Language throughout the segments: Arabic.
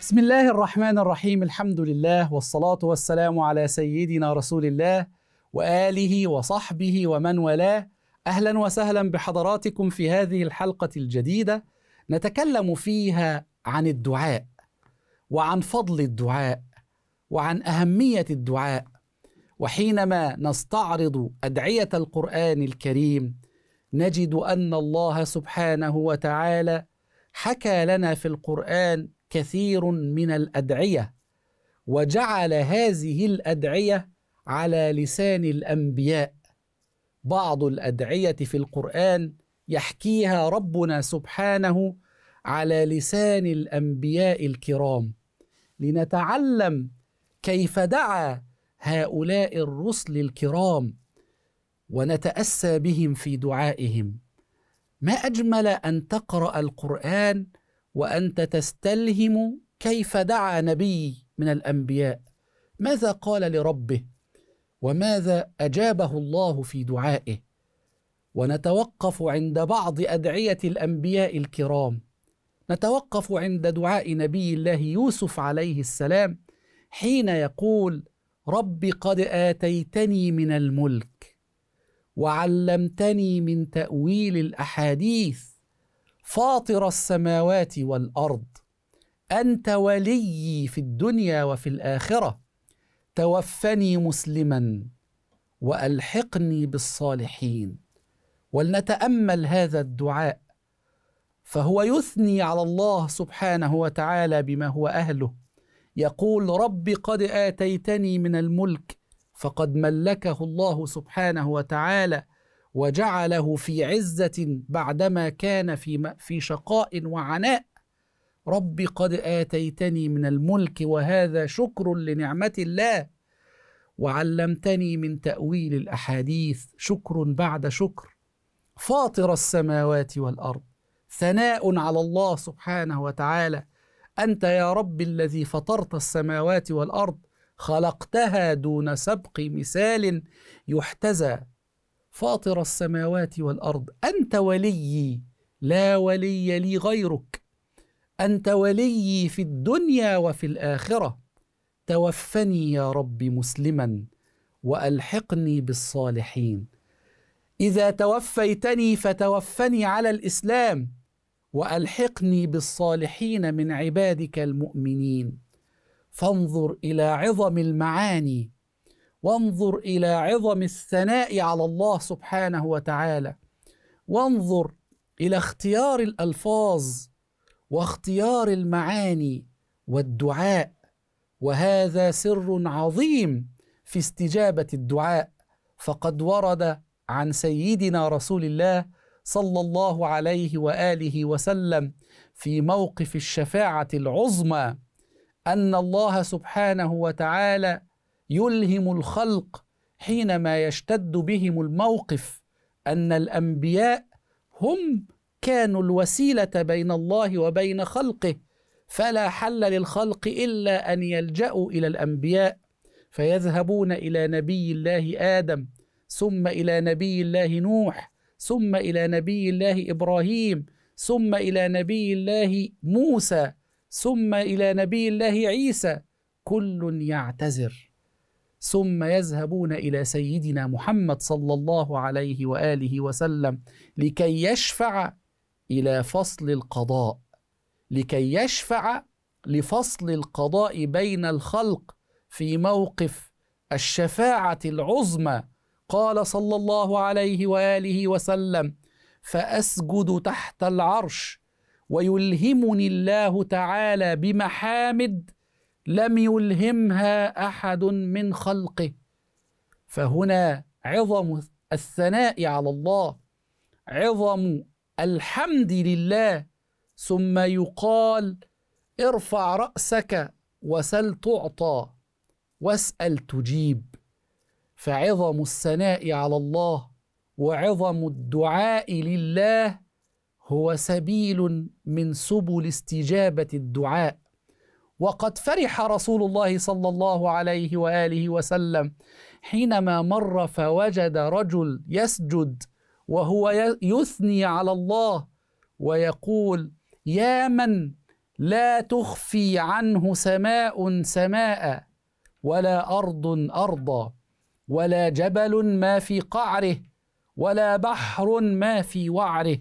بسم الله الرحمن الرحيم الحمد لله والصلاة والسلام على سيدنا رسول الله وآله وصحبه ومن والاه أهلا وسهلا بحضراتكم في هذه الحلقة الجديدة نتكلم فيها عن الدعاء وعن فضل الدعاء وعن أهمية الدعاء وحينما نستعرض أدعية القرآن الكريم نجد أن الله سبحانه وتعالى حكى لنا في القرآن كثير من الادعيه وجعل هذه الادعيه على لسان الانبياء بعض الادعيه في القران يحكيها ربنا سبحانه على لسان الانبياء الكرام لنتعلم كيف دعا هؤلاء الرسل الكرام ونتاسى بهم في دعائهم ما اجمل ان تقرا القران وأنت تستلهم كيف دعا نبي من الأنبياء ماذا قال لربه وماذا أجابه الله في دعائه ونتوقف عند بعض أدعية الأنبياء الكرام نتوقف عند دعاء نبي الله يوسف عليه السلام حين يقول رب قد آتيتني من الملك وعلمتني من تأويل الأحاديث فاطر السماوات والارض انت وليي في الدنيا وفي الاخره توفني مسلما والحقني بالصالحين ولنتامل هذا الدعاء فهو يثني على الله سبحانه وتعالى بما هو اهله يقول رب قد اتيتني من الملك فقد ملكه الله سبحانه وتعالى وجعله في عزة بعدما كان في في شقاء وعناء رب قد آتيتني من الملك وهذا شكر لنعمة الله وعلمتني من تأويل الأحاديث شكر بعد شكر فاطر السماوات والأرض ثناء على الله سبحانه وتعالى أنت يا رب الذي فطرت السماوات والأرض خلقتها دون سبق مثال يحتذى فاطر السماوات والارض انت وليي لا ولي لي غيرك انت وليي في الدنيا وفي الاخره توفني يا رب مسلما والحقني بالصالحين اذا توفيتني فتوفني على الاسلام والحقني بالصالحين من عبادك المؤمنين فانظر الى عظم المعاني وانظر الى عظم الثناء على الله سبحانه وتعالى وانظر الى اختيار الالفاظ واختيار المعاني والدعاء وهذا سر عظيم في استجابه الدعاء فقد ورد عن سيدنا رسول الله صلى الله عليه واله وسلم في موقف الشفاعه العظمى ان الله سبحانه وتعالى يلهم الخلق حينما يشتد بهم الموقف ان الانبياء هم كانوا الوسيله بين الله وبين خلقه فلا حل للخلق الا ان يلجاوا الى الانبياء فيذهبون الى نبي الله ادم ثم الى نبي الله نوح ثم الى نبي الله ابراهيم ثم الى نبي الله موسى ثم الى نبي الله عيسى كل يعتذر ثم يذهبون الى سيدنا محمد صلى الله عليه واله وسلم لكي يشفع الى فصل القضاء لكي يشفع لفصل القضاء بين الخلق في موقف الشفاعه العظمى قال صلى الله عليه واله وسلم فاسجد تحت العرش ويلهمني الله تعالى بمحامد لم يلهمها احد من خلقه فهنا عظم الثناء على الله عظم الحمد لله ثم يقال ارفع راسك وسل تعطى واسال تجيب فعظم الثناء على الله وعظم الدعاء لله هو سبيل من سبل استجابه الدعاء وقد فرح رسول الله صلى الله عليه واله وسلم حينما مر فوجد رجل يسجد وهو يثني على الله ويقول يا من لا تخفي عنه سماء سماء ولا ارض ارضا ولا جبل ما في قعره ولا بحر ما في وعره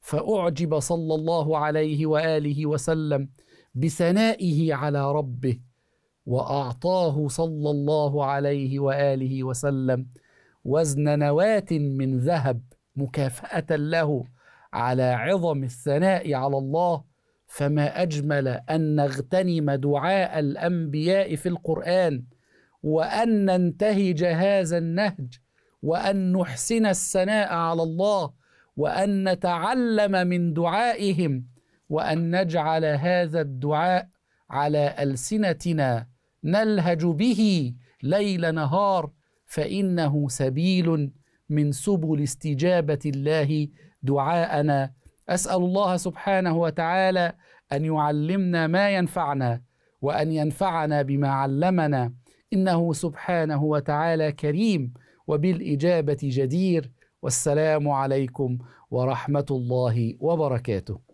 فاعجب صلى الله عليه واله وسلم بثنائه على ربه واعطاه صلى الله عليه واله وسلم وزن نواه من ذهب مكافاه له على عظم الثناء على الله فما اجمل ان نغتنم دعاء الانبياء في القران وان ننتهج هذا النهج وان نحسن الثناء على الله وان نتعلم من دعائهم وأن نجعل هذا الدعاء على ألسنتنا نلهج به ليل نهار فإنه سبيل من سبل استجابة الله دعاءنا أسأل الله سبحانه وتعالى أن يعلمنا ما ينفعنا وأن ينفعنا بما علمنا إنه سبحانه وتعالى كريم وبالإجابة جدير والسلام عليكم ورحمة الله وبركاته